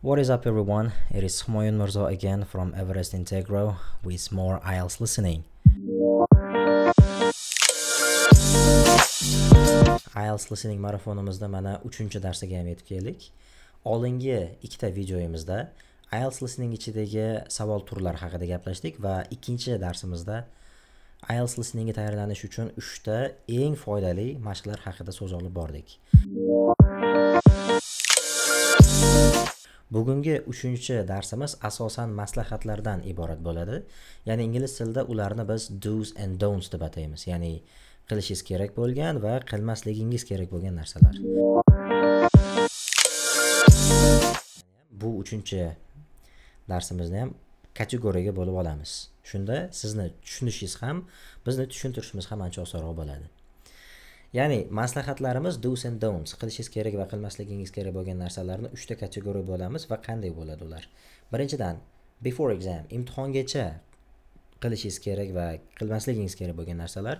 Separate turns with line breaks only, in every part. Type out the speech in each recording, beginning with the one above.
What is up everyone, it is Humayun Mirza again from Everest Integro with more IELTS listening. IELTS listening marafonimizda mana 3-darsiga ham yetib keldik. Oldingi ikkita videoyimizda IELTS listening ichidagi savol turlari haqida gaplashdik va ikkinchi darsimizda IELTS listeningga tayyorlanish uchun 3 ta eng foydali mashqlar haqida so'z olib bordik. bugungi uchinchi darsimiz asosan maslahatlardan iborat bo'ladi ya'ni ingliz tilida ularni biz do's and don'ts deb ataymiz ya'ni qilishingiz kerak bo'lgan va qilmasligingiz kerak bo'lgan narsalar bu uchinchi darsimizni ham kategoriyaga bo'lib olamiz shunda sizni tushunishingiz ham bizni tushuntirishimiz ham ancha osonroq bo'ladi ya'ni maslahatlarimiz do's and don'ts qilishingiz kerak va qilmasligingiz kerak bo'lgan narsalarni uchta kategoriya bo'lamiz va qanday bo'ladi ular birinchidan before exam imtihongacha qilishingiz kerak va qilmasligingiz kerak bo'lgan narsalar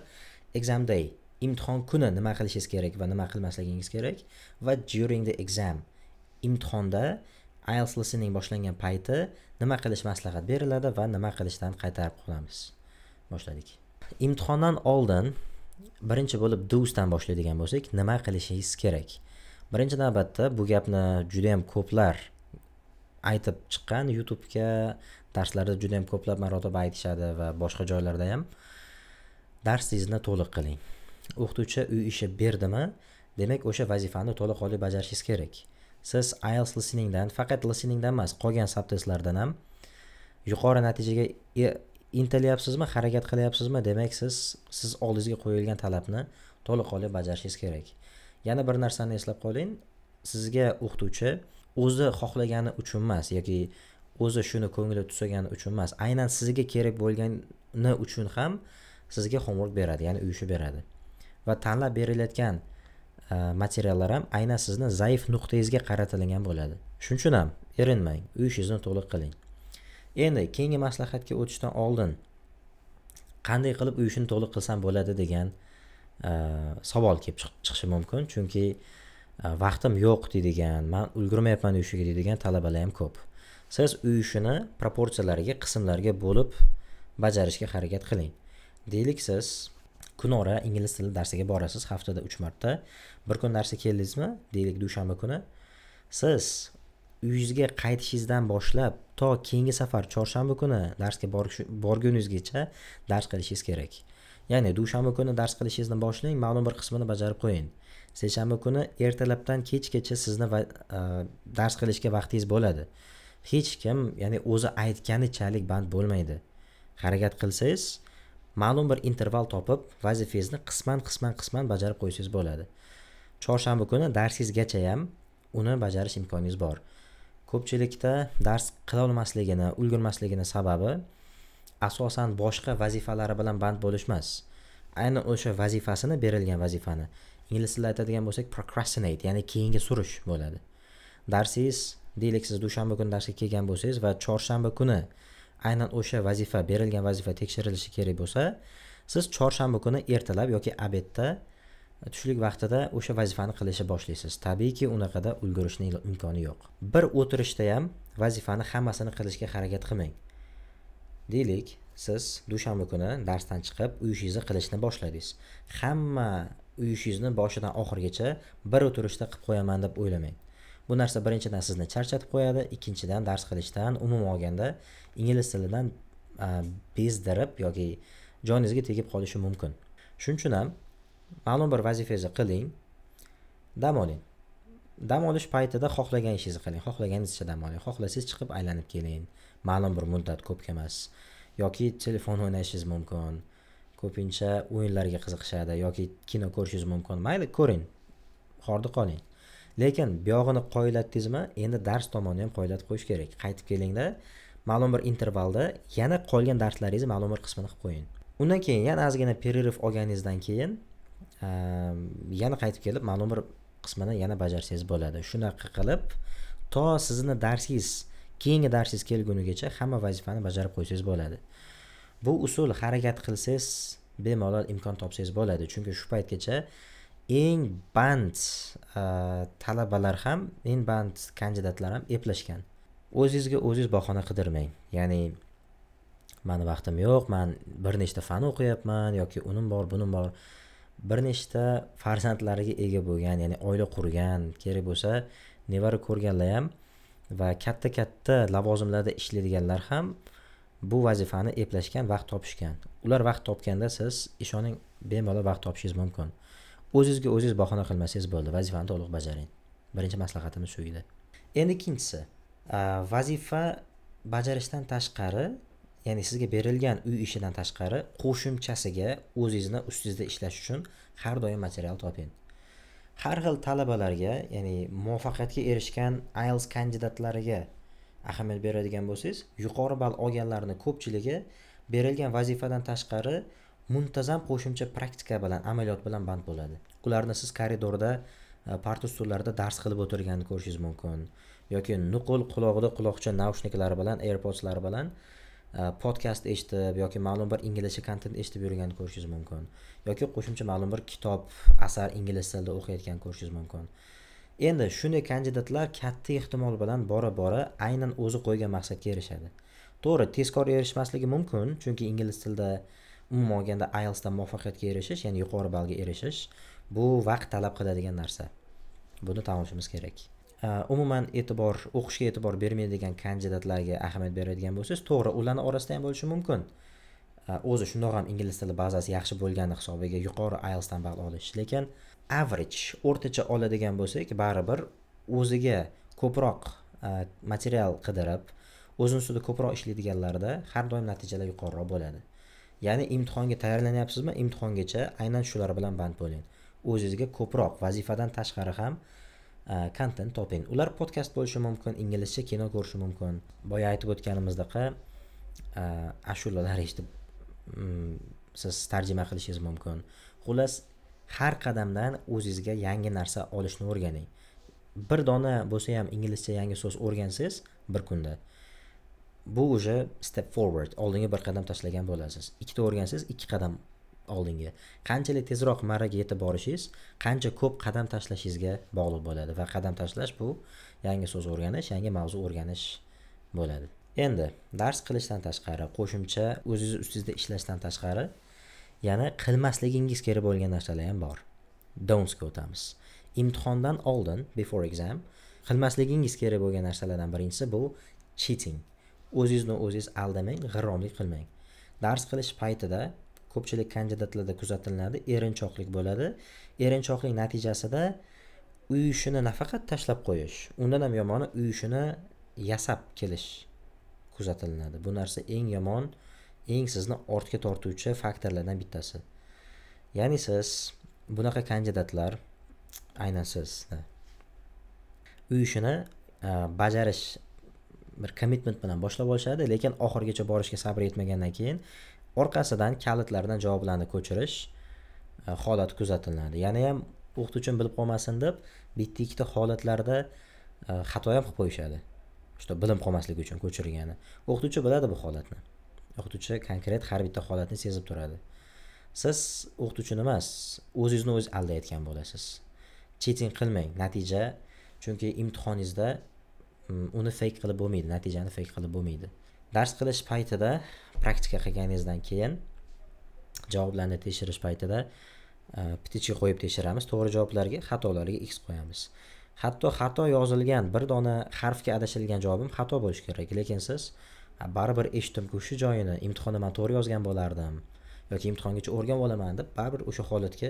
exam day imtihon kuni nima qilishingiz kerak va nima qilmasligingiz kerak va during the exam imtihonda ielts listening boshlangan payti nima qilish maslahat beriladi va nima qilishdan qaytarib qolamiz boshladik imtihondan oldin birinchi bo'lib dusdan boshlaydigan bo'lsak nima qilishingiz kerak birinchi navbatda bu gapni judayam ko'plar aytib chiqqan youtubega darslarda judayam ko'plab marotaba aytishadi va boshqa joylarda ham darsingizni to'liq qiling o'qituvchi uy ishi berdimi demak o'sha vazifani to'liq holda bajarishingiz kerak siz ielts listeningdan faqat listeningdan emas qolgan subtestlardan ham yuqori natijaga e intilyapsizmi harakat qilyapsizmi demak siz siz oldingizga qo'yilgan talabni to'laqonli bajarishingiz kerak yana bir narsani eslab qoling sizga o'qituvchi o'zi xohlagani uchun emas yoki o'zi shuni ko'ngli tusagani uchun emas aynan sizga kerak bo'lgani uchun ham sizga homework beradi ya'ni uy beradi va tanlab berilayotgan e, materiallar ham aynan sizni zaif nuqtangizga qaratilgan bo'ladi shuning uchun ham erinmang uy ishingizni to'liq qiling endi keyingi maslahatga o'tishdan oldin qanday qilib uy ishini to'liq qilsam bo'ladi degan e, savol kelib chiqishi mumkin chunki e, vaqtim yo'q deydigan man ulgurmayapman uy ishiga deydigan talabalar ham ko'p siz uy ishini proporsiyalarga qismlarga bo'lib bajarishga harakat qiling deylik siz kunora ingliz tili darsiga borasiz haftada uch marta bir kun darsga keldingizmi deylik dushanba kuni siz uyingizga qaytishingizdan boshlab to keyingi safar chorshanba kuni darsga borguningizgacha dars qilishingiz kerak ya'ni dushanba kuni dars qilishingizni boshlang ma'lum bir qismini bajarib qo'ying seshanba kuni ertalabdan kechgacha sizni va, e, dars qilishga vaqtingiz bo'ladi hech kim ya'ni o'zi aytganichalik band bo'lmaydi harakat qilsangiz ma'lum bir interval topib vazifangizni qisman qisman qisman bajarib qo'ysangiz bo'ladi chorshanba kuni darsingizgacha ham uni bajarish imkoningiz bor ko'pchilikda dars qila olmasligini ulgurmasligini sababi asosan boshqa vazifalari bilan band bo'lish emas aynan o'sha vazifasini berilgan vazifani ingliz tilida aytadigan bo'lsak procrastinate ya'ni keyinga surish bo'ladi darsingiz deylik siz dushanba kuni darsga kelgan bo'lsangiz va chorshanba kuni aynan o'sha vazifa berilgan vazifa tekshirilishi kerak bo'lsa siz chorshanba kuni ertalab yoki obedda tushlik vaqtida o'sha vazifani qilishni boshlaysiz tabiiyki unaqada ulgurishni imkoni yo'q bir o'tirishda ham vazifani hammasini qilishga harakat qilmang deylik siz dushanba kuni darsdan chiqib uy ishingizni qilishni boshladingiz hamma uy ishingizni boshidan oxirigacha bir o'tirishda qilib qo'yaman deb o'ylamang bu narsa birinchidan sizni charchatib qo'yadi ikkinchidan dars qilishdan umuman olganda ingliz tilidan bezdirib yoki joningizga tegib qolishi mumkin shuning uchun ham ma'lum bir vazifangizni qiling dam oling dam olish paytida xohlagan ishingizni qiling xohlaganingizcha dam oling xohlasangiz chiqib aylanib keling ma'lum bir muddat ko'p emas yoki telefon o'ynashingiz mumkin ko'pincha o'yinlarga qiziqishadi yoki kino ko'rishingiz mumkin mayli ko'ring horda qoling lekin buyog'ini qoyilatdingizmi endi dars tomonni ham qoyilatib qo'yish kerak qaytib kelingda ma'lum bir intervalda yana qolgan darslaringizni ma'lum bir qismini qilib qo'ying undan keyin yana ozgina pererv olganingizdan keyin Ehm, yana qaytib kelib ma'lum bir qismini yana bajarsangiz bo'ladi shunaqa qilib to sizni darsingiz keyingi darsingiz kelgunigacha hamma vazifani bajarib qo'ysangiz bo'ladi bu usul harakat qilsangiz bemalol imkon topsangiz bo'ladi chunki shu paytgacha eng band talabalar ham eng band kandidatlar ham eplashgan o'zingizga o'zingiz bahona qidirmang ya'ni mani vaqtim yo'q man bir nechta fan o'qiyapman yoki unim bor bunim bor bir nechta farzandlariga ega bo'lgan ya'ni oila qurgan kerak bo'lsa nevara ko'rganlar ham va katta katta lavozimlarda ishlaydiganlar ham bu vazifani eplashgan vaqt topishgan ular vaqt topganda siz ishoning bemalol vaqt topishingiz mumkin o'zizga o'zingiz bahona qilmasangiz bo'ldi vazifani to'liq bajaring birinchi maslahatimiz shu edi endi ikkinchisi vazifa bajarishdan tashqari ya'ni sizga berilgan uy ishidan tashqari qo'shimchasiga o'zingizni ustingizda ishlash uchun har doim material toping har xil talabalarga ya'ni muvaffaqiyatga erishgan ielts kandidatlariga ahamiyat beradigan bo'lsangiz yuqori ball olganlarni ko'pchiligi berilgan vazifadan tashqari muntazam qo'shimcha praktika bilan amaliyot bilan band bo'ladi ularni siz koridorda e, parta stullarda dars qilib o'tirganini ko'rishingiz mumkin yoki nuqul qulog'ida quloqcha naushniklari bilan airpodslari bilan E, podkast eshitib yoki ma'lum bir inglizcha kontent eshitib yurganini ko'rishingiz mumkin yoki qo'shimcha ma'lum bir kitob asar ingliz tilida o'qiyotgan ko'rishingiz mumkin endi shunday kandidatlar katta ehtimol bilan bora bora aynan o'zi qo'ygan maqsadga erishadi to'g'ri tezkor erishmasligi mumkin chunki ingliz tilida umuman olganda ielsda muvaffaqiyatga erishish ya'ni yuqori ballga erishish bu vaqt talab qiladigan narsa buni tan olishimiz kerak Э, umuman e'tibor o'qishga e'tibor bermaydigan kandidatlarga ahamiyat beradigan bo'lsangiz to'g'ri ularni orasida ham bo'lishi mumkin э, o'zi shundoq ham ingliz tili bazasi yaxshi bo'lgani hisobiga yuqori ielsdan ball olish lekin average o'rtacha oladigan bo'lsak baribir o'ziga ko'proq э, material qidirib o'zini ustida ko'proq ishlaydiganlarda har doim natijalar yuqoriroq bo'ladi ya'ni imtihonga tayyorlanyapsizmi imtihongacha aynan shular bilan band bo'ling o'zingizga ko'proq vazifadan tashqari ham kontent э, toping ular podkast bo'lishi mumkin inglizcha kino ko'rishi mumkin boya aytib o'tganimizdek ashulalar eshitib mm, siz tarjima qilishingiz mumkin xullas har qadamdan o'zingizga yangi narsa olishni o'rganing bir dona bo'lsa ham inglizcha yangi so'z o'rgansangiz bir kunda bu уже step forward oldinga bir qadam tashlagan bo'lasiz ikkita o'rgansangiz ikki qadam oldinga qanchalik tezroq marraga yetib borishingiz qancha ko'p qadam tashlashingizga bog'liq bo'ladi va qadam tashlash bu yangi so'z o'rganish yangi mavzu o'rganish bo'ladi endi dars qilishdan tashqari qo'shimcha o'zingiz ustingizda ishlashdan tashqari yana qilmasligingiz kerak bo'lgan narsalar ham bor donsga o'tamiz imtihondan oldin before exam qilmasligingiz kerak bo'lgan narsalardan birinchisi bu cheating o'zingizni o'zingiz aldamang g'irromlik qilmang dars qilish paytida ko'pchilik kandidatlarda kuzatiladi erinchoqlik bo'ladi erinchoqlik natijasida uy ishini nafaqat tashlab qo'yish undan ham yomoni uy ishini yasab kelish kuzatilinadi bu narsa eng yomon eng sizni ortga tortuvchi faktorlardan bittasi ya'ni siz bunaqa kandidatlar aynan sizni uy ishini bajarish bir kommitment bilan boshlab olishadi lekin oxirigacha borishga sabr yetmagandan keyin orqasidan kalitlardan javoblarni ko'chirish e, holati kuzatiladi yana ham o'qituvchim bilib qolmasin deb bitta ikkita holatlarda e, xato ham qilib qo'yishadi что bilib qolmaslik uchun ko'chirgani o'qituvchi biladi bu holatni o'qituvchi konkret har bitta holatni sezib turadi siz o'qituvchini emas o'zingizni o'ziz aldayotgan bo'lasiz cheting qilmang natija chunki imtihoningizda mm, uni fake qilib bo'lmaydi natijani fake qilib bo'lmaydi dars qilish paytida praktika qilganingizdan keyin javoblarni tekshirish paytida e, ptichi qo'yib tekshiramiz to'g'ri javoblarga xatolarga x qo'yamiz hatto xato yozilgan bir dona harfga adashilgan javobim xato bo'lishi kerak lekin siz e, baribir eshitdimku shu joyini imtihonda man to'g'ri yozgan bo'lardim yoki imtihongacha o'rganib olaman deb baribir o'sha holatga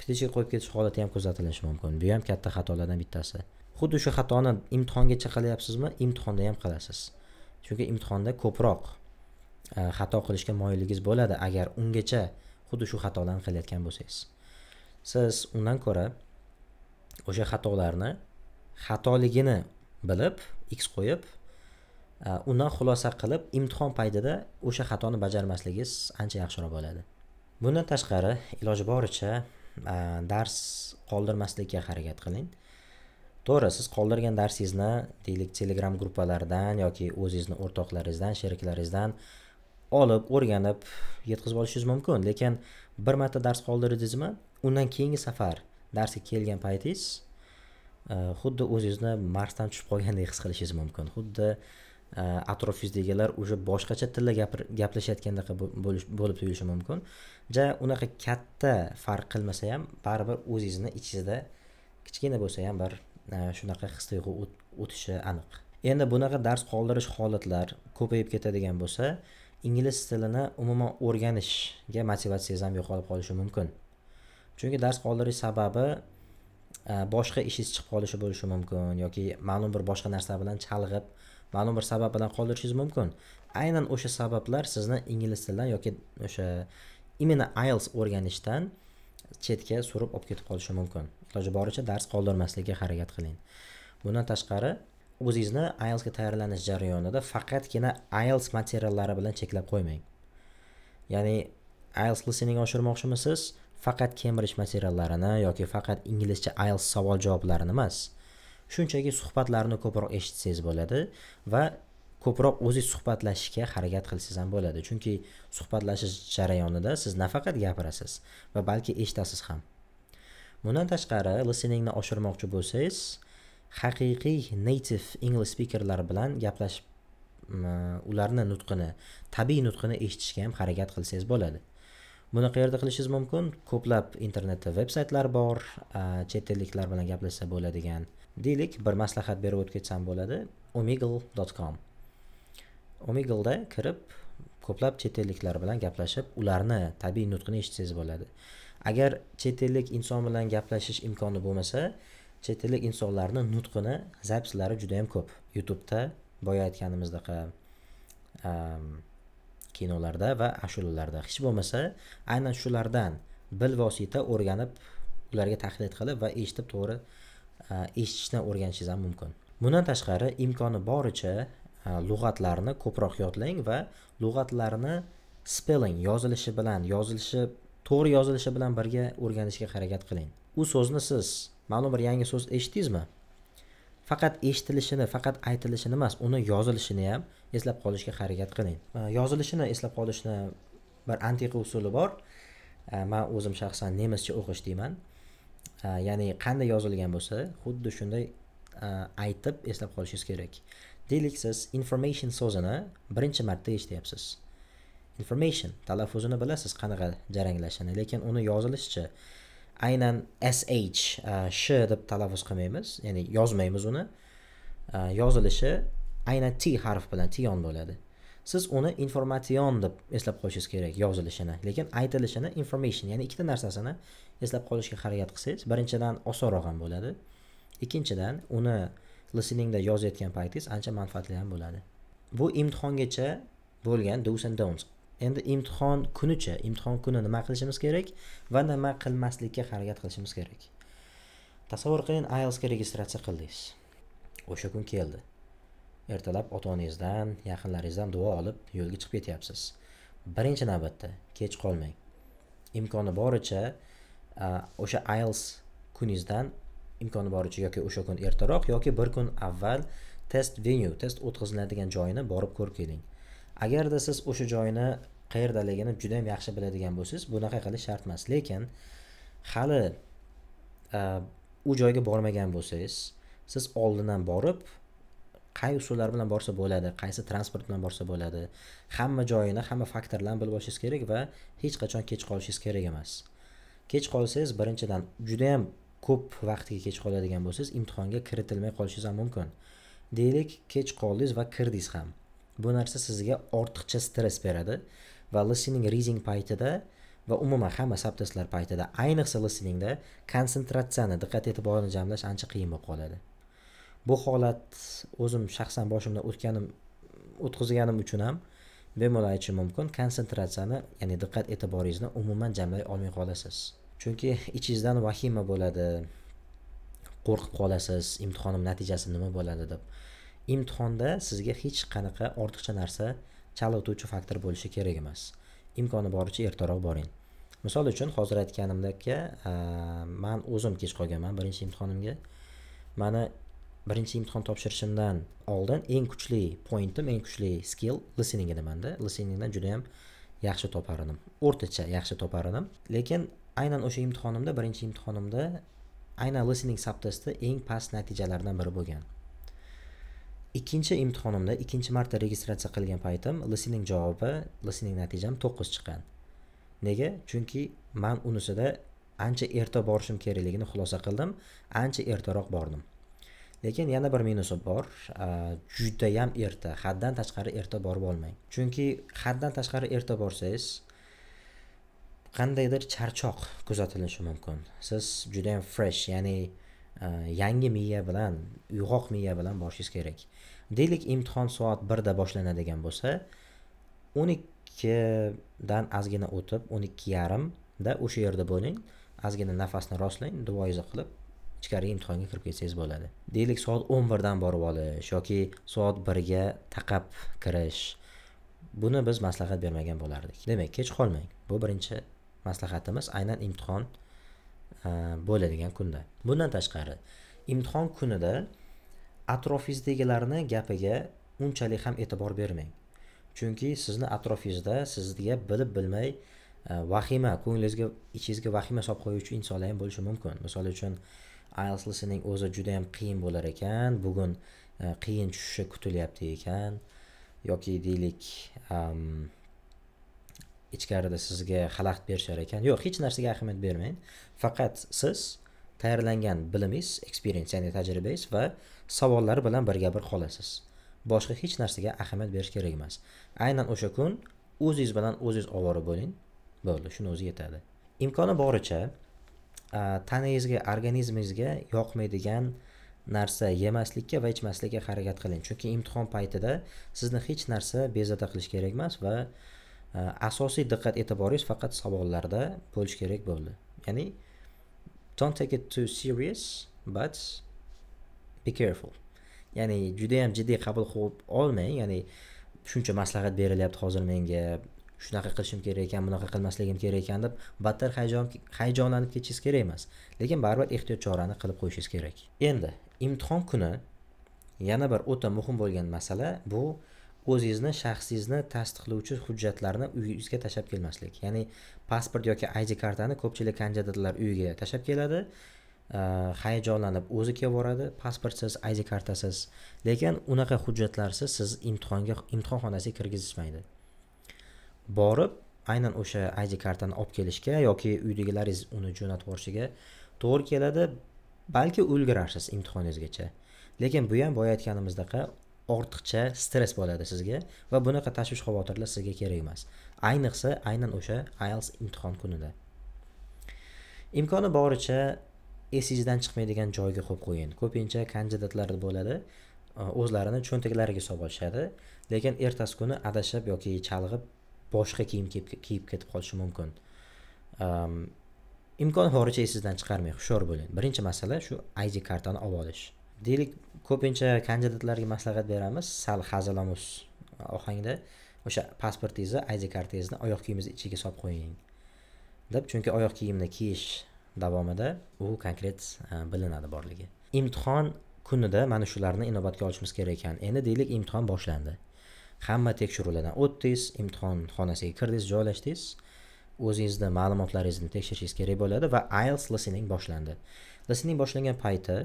ptichi qo'yib ketish holati ham kuzatilishi mumkin bu ham katta xatolardan bittasi xuddi shu xatoni imtihongacha qilyapsizmi imtihonda ham qilasiz chunki imtihonda ko'proq e, xato qilishga moyilligingiz bo'ladi agar ungacha xuddi shu xatolarni qilayotgan bo'lsangiz siz undan ko'ra o'sha xatolarni xatoligini bilib x qo'yib e, undan xulosa qilib imtihon paytida o'sha xatoni bajarmasligingiz ancha yaxshiroq bo'ladi bundan tashqari iloji boricha e, dars qoldirmaslikka harakat qiling to'g'ri siz qoldirgan darsingizni deylik telegram gruppalardan yoki o'zingizni o'rtoqlaringizdan sheriklaringizdan olib o'rganib yetkazib olishingiz mumkin lekin bir marta dars qoldirdingizmi undan keyingi safar darsga kelgan paytingiz e, xuddi o'zingizni marsdan tushib qolgandek his qilishingiz mumkin xuddi e, atrofingizdagilar уже boshqacha tilda gaplashayotgandek bo'lib tuyulishi mumkin ja unaqa katta farq qilmasa ham baribir o'zingizni ichingizda kichkina bo'lsa ham bir Э, shunaqa his tuyg'u o'tishi aniq endi bunaqa dars qoldirish holatlar ko'payib ketadigan bo'lsa ingliz tilini umuman o'rganishga motivatsiyangiz ham yo'qolib qolishi mumkin chunki dars qoldirish sababi e, boshqa ishingiz chiqib qolishi bo'lishi mumkin yoki ma'lum bir boshqa narsa bilan chalg'ib ma'lum bir sabab bilan qoldirishingiz mumkin aynan o'sha sabablar sizni ingliz tilidan yoki o'sha именно ielts o'rganishdan chetga surib olib ketib qolishi mumkin iloji boricha dars qoldirmaslikka harakat qiling bundan tashqari o'zingizni ielsga tayyorlanish jarayonida faqatgina ielts materiallari bilan cheklab qo'ymang ya'ni ielts listening oshirmoqchimisiz faqat kembrij materiallarini yoki faqat inglizcha ielts savol javoblarini emas shunchaki suhbatlarni ko'proq eshitsangiz bo'ladi va ko'proq o'zingiz suhbatlashishga harakat qilsangiz ham bo'ladi chunki suhbatlashish jarayonida siz nafaqat gapirasiz va balki eshitasiz ham bundan tashqari listeningni oshirmoqchi bo'lsangiz haqiqiy native english speakerlar bilan gaplashib ularni nutqini tabiiy nutqini eshitishga ham harakat qilsangiz bo'ladi buni qayerda qilishingiz mumkin ko'plab internetda veb saytlar bor chet elliklar bilan gaplashsa bo'ladigan deylik bir maslahat berib o'tib ketsam bo'ladi omegle.com. Omegle'da kirib ko'plab chet elliklar bilan gaplashib ularni tabiiy nutqini eshitsangiz bo'ladi agar chet ellik inson bilan gaplashish imkoni bo'lmasa chet ellik insonlarni nutqini zapislari juda yam ko'p youtubeda boya aytganimizdek kinolarda va ashulalarda hech bo'lmasa aynan shulardan bilvosita o'rganib ularga taqlid qilib va eshitib to'g'ri eshitishni o'rganishingiz ham mumkin bundan tashqari imkoni boricha lug'atlarni ko'proq yodlang va lug'atlarni spelling yozilishi bilan yozilishi to'g'ri yozilishi bilan birga o'rganishga harakat qiling u so'zni siz ma'lum bir yangi so'z eshitdingizmi faqat eshitilishini faqat aytilishini emas uni yozilishini ham eslab qolishga harakat qiling yozilishini eslab qolishni bir antiqa usuli bor man o'zim shaxsan nemischa o'qish deyman ya'ni qanday yozilgan bo'lsa xuddi shunday aytib eslab qolishingiz kerak deylik siz information so'zini birinchi marta eshityapsiz information talaffuzini bilasiz qanaqa jaranglashini lekin uni yozilishicha aynan sh uh, sh deb talaffuz qilmaymiz ya'ni yozmaymiz uni uh, yozilishi aynan t harf bilan tion bo'ladi siz uni informatsion deb eslab qo'yishingiz kerak yozilishini lekin aytilishini information ya'ni ikkita narsasini eslab qolishga harakat qilsangiz birinchidan osonroq ham bo'ladi ikkinchidan uni listeningda yozayotgan paytingiz ancha manfaatli ham bo'ladi bu imtihongacha bo'lgan do's and don'ts endi imtihon kunicha imtihon kuni nima qilishimiz kerak va nima qilmaslikka harakat qilishimiz kerak tasavvur qiling ielsga registratsiya qildingiz o'sha kun keldi ertalab ota onangizdan yaqinlaringizdan duo olib yo'lga chiqib ketyapsiz birinchi navbatda kech qolmang imkoni boricha o'sha ielts kuningizdan imkoni boricha yoki o'sha kun ertaroq yoki bir kun avval test venue test o'tkaziladigan joyini borib ko'rib keling agarda siz o'sha joyni qayerdaligini juda ham yaxshi biladigan bo'lsangiz bunaqa qilish shart emas lekin hali e, u joyga bormagan bo'lsangiz siz oldindan borib qay usullar bilan borsa bo'ladi qaysi transport bilan borsa bo'ladi hamma joyini hamma faktorlarni bilib olishingiz kerak va hech qachon kech qolishingiz kerak emas kech qolsangiz birinchidan judayam ko'p vaqtga kech qoladigan bo'lsangiz imtihonga kiritilmay qolishingiz ham mumkin deylik kech qoldingiz va kirdingiz ham bu narsa sizga ortiqcha stress beradi va listening reading paytida va umuman hamma sabtestlar paytida ayniqsa listeningda konsentratsiyani diqqat e'tiborini jamlash ancha qiyin bo'lib qoladi bu holat o'zim shaxsan boshimdan o'tganim o'tkazganim uchun ham bemalol aytishim mumkin konsentratsiyani ya'ni diqqat e'tiboringizni umuman jamlay olmay qolasiz chunki ichingizdan vahima bo'ladi qo'rqib qolasiz imtihonim natijasi nima bo'ladi deb imtihonda sizga hech qanaqa ortiqcha narsa chalg'ituvchi faktor bo'lishi kerak emas imkoni boricha ertaroq boring misol uchun hozir aytganimdek man o'zim kech qolganman birinchi imtihonimga mani birinchi imtihon topshirishimdan oldin eng kuchli pointim eng kuchli skill listening edi manda listeningdan judayam yaxshi topar edim o'rtacha yaxshi topar edim lekin aynan o'sha imtihonimda birinchi imtihonimda aynan listening subtestda eng past natijalardan biri bo'lgan ikkinchi imtihonimda ikkinchi marta registratsiya qilgan paytim listening javobi listening natijam to'qqiz chiqqan nega chunki man unisida ancha erta borishim kerakligini xulosa qildim ancha ertaroq bordim lekin yana bir minusi bor judayam erta haddan tashqari erta borib olmang chunki haddan tashqari erta borsangiz qandaydir charchoq kuzatilishi mumkin siz judayam fresh ya'ni Э, yangi miya bilan uyg'oq miya bilan borishingiz kerak deylik imtihon soat birda boshlanadigan bo'lsa o'n ikkidan ozgina o'tib o'n ikki yarimda o'sha yerda bo'ling ozgina nafasni rostlang duoizni qilib ichkariga imtihonga kirib ketsangiz bo'ladi deylik soat o'n birdan borib olish yoki soat birga taqab kirish buni biz maslahat bermagan bo'lardik demak kech qolmang bu birinchi maslahatimiz aynan imtihon Э, bo'ladigan kunda bundan tashqari imtihon kunida atrofingizdagilarni gapiga unchalik ham e'tibor bermang chunki sizni atrofingizda sizga bilib bilmay e, vahima ko'nglingizga ichingizga vahima solib qo'yuvchi insonlar ham bo'lishi mumkin misol uchun ielts listening o'zi juda yam qiyin bo'lar ekan bugun e, qiyin tushishi kutilyapti ekan yoki deylik um, ichkarida sizga xalaqit berishar ekan yo'q hech narsaga ahamiyat bermang faqat siz tayyorlangan bilimingiz eksperiens ya'ni tajribangiz va savollar bilan birga bir qolasiz boshqa hech narsaga ahamiyat berish kerak emas aynan o'sha kun o'zingiz bilan o'zingiz ovora bo'ling bo'ldi shuni o'zi yetadi imkoni boricha tanangizga organizmingizga yoqmaydigan narsa yemaslikka va ichmaslikka harakat qiling chunki imtihon paytida sizni hech narsa bezovta qilish kerak emas va Э, asosiy diqqat e'tiboringiz faqat savollarda bo'lishi kerak bo'ldi ya'ni don't take it too serious but be careful ya'ni juda yam jiddiy qabul qilib olmang ya'ni shuncha maslahat berilyapti hozir menga shunaqa qilishim kerak ekan bunaqa qilmasligim kerak ekan deb battar hayajon hayajonlanib ketishingiz kerak emas lekin baribir ehtiyot chorani qilib qo'yishingiz kerak endi imtihon kuni yana bir o'ta muhim bo'lgan masala bu o'zingizni shaxsingizni tasdiqlovchi hujjatlarni uyingizga tashlab kelmaslik ya'ni pasport yoki id kartani ko'pchilik kandidatlar uyiga tashlab keladi hayajonlanib o'zi kelib boradi pasportsiz id kartasiz lekin unaqa hujjatlarsiz siz imtihonga imtihon xonasiga kirgizishmaydi borib aynan o'sha id kartani olib kelishga yoki uydagilaringiz uni jo'natib yuborishiga to'g'ri keladi balki ulgurarsiz imtihoningizgacha lekin bu ham boya aytganimizdaqa ortiqcha stress bo'ladi sizga va bunaqa tashvish xavotirlar sizga kerak emas ayniqsa aynan o'sha ielts imtihon kunida imkoni boricha esingizdan chiqmaydigan joyga qo'yib qo'ying ko'pincha kandidatlar bo'ladi e, o'zlarini cho'ntaklariga solib olishadi lekin ertasi kuni adashib yoki chalg'ib boshqa kiyim kiyib ketib qolishi mumkin imkon boricha esingizdan chiqarmang hushyor bo'ling birinchi masala shu id kartani olib olish deylik ko'pincha kandidatlarga maslahat beramiz sal hazilomuz ohangda o'sha pasportingizni id kartangizni oyoq kiyimingizni ichiga solib qo'ying deb chunki oyoq kiyimni kiyish davomida u konkret e, bilinadi borligi imtihon kunida mana shularni inobatga olishimiz kerak ekan endi deylik imtihon boshlandi hamma tekshiruvlardan o'tdingiz imtihon xonasiga kirdingiz joylashdingiz o'zingizni ma'lumotlaringizni tekshirishingiz kerak bo'ladi va ielts listening boshlandi listening boshlangan payti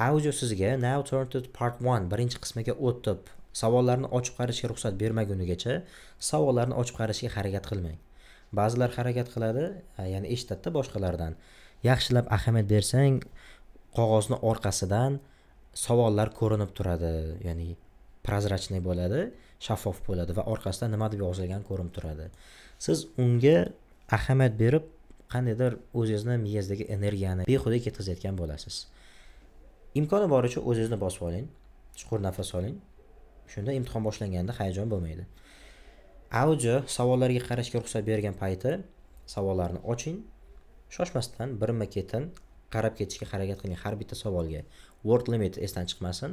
audio sizga now turned to part one birinchi qismiga o'tib savollarni ochib qarashga ruxsat bermagunigacha savollarni ochib qarashga harakat qilmang ba'zilar harakat qiladi ya'ni eshitadida boshqalardan yaxshilab ahamiyat bersang qog'ozni orqasidan savollar ko'rinib turadi ya'ni прозрачный bo'ladi shaffof bo'ladi va orqasida nima deb yozilgani ko'rinib turadi siz unga ahamiyat berib qandaydir o'zingizni miyangizdagi energiyani behuda ketkazayotgan bo'lasiz imkoni boricha o'zingizni bosib oling chuqur nafas oling shunda imtihon boshlanganda hayajon bo'lmaydi audio savollarga qarashga ruxsat bergan payti savollarni oching shoshmasdan birma ketin qarab ketishga harakat qiling har bitta savolga word limit esdan chiqmasin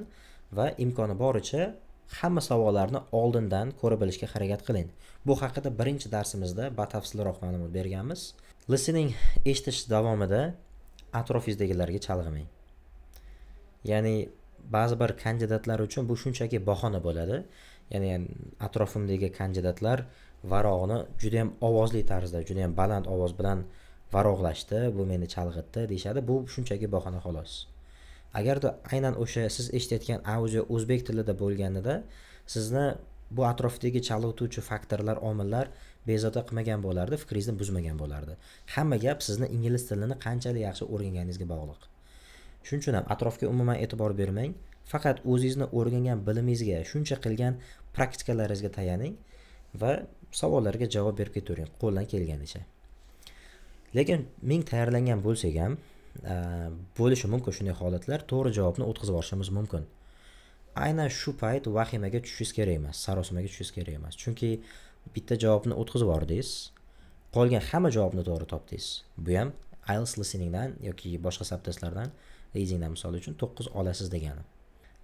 va imkoni boricha hamma savollarni oldindan ko'ra bilishga harakat qiling bu haqida birinchi darsimizda batafsilroq ma'lumot berganmiz listening eshitish davomida atrofingizdagilarga chalg'imang ya'ni ba'zi bir kandidatlar uchun bu shunchaki bahona bo'ladi ya'ni atrofimdagi kandidatlar juda yam ovozli tarzda juda yam baland ovoz bilan varog'lashdi bu meni chalg'itdi deyishadi bu shunchaki bahona xolos agarda aynan o'sha siz eshitayotgan audio o'zbek tilida bo'lganida sizni bu atrofdagi chalg'ituvchi faktorlar omillar bezovta qilmagan bo'lardi fikringizni buzmagan bo'lardi hamma gap sizni ingliz tilini qanchalik yaxshi o'rganganingizga bog'liq shuning uchun ham atrofga umuman e'tibor bermang faqat o'zingizni o'rgangan bilimingizga shuncha qilgan praktikalaringizga tayaning va savollarga javob berib ketavering qo'ldan kelganicha lekin ming tayyorlangan bo'lsak ham bo'lishi mumkin shunday holatlar to'g'ri javobni o'tkazib yuborishimiz mumkin aynan shu payt vahimaga tushishingiz kerak emas sarosimaga tushishingiz kerak emas chunki bitta javobni o'tkazib yubordingiz qolgan hamma javobni to'g'ri topdingiz bu ham ielts listeningdan yoki boshqa sabtestlardan leasingdan misol uchun to'qqiz olasiz degani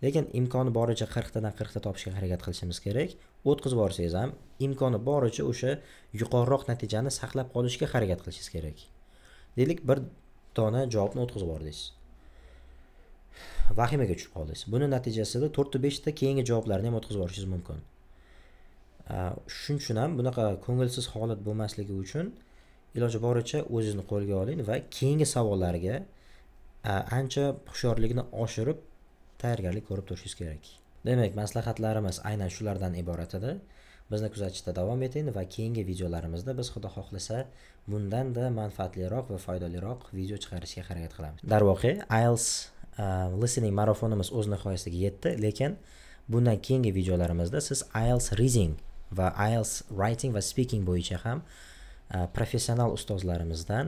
lekin imkoni boricha qirqtadan qirqta topishga harakat qilishimiz kerak o'tqizib borsangiz ham imkoni boricha o'sha yuqoriroq natijani saqlab qolishga harakat qilishingiz kerak deylik bir dona javobni o'tkazib yubordingiz vahimaga tushib qoldingiz buni natijasida to'rtta beshta keyingi javoblarni ham o'tkazib yuborishingiz mumkin shuning uchun ham bunaqa ko'ngilsiz holat bo'lmasligi uchun iloji boricha o'zingizni qo'lga oling va keyingi savollarga ancha hushyorlikni oshirib tayyorgarlik ko'rib turishingiz kerak demak maslahatlarimiz aynan shulardan iborat edi bizni kuzatishda davom eting va keyingi videolarimizda biz xudo xohlasa bundanda manfaatliroq va foydaliroq video chiqarishga harakat qilamiz darvoqe ielts listening marafonimiz o'z nihoyasiga yetdi lekin bundan keyingi videolarimizda siz ielts reading va ielts writing va speaking bo'yicha ham professional ustozlarimizdan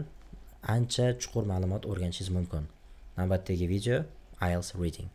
ancha chuqur ma'lumot o'rganishingiz mumkin Number three video, IELTS reading.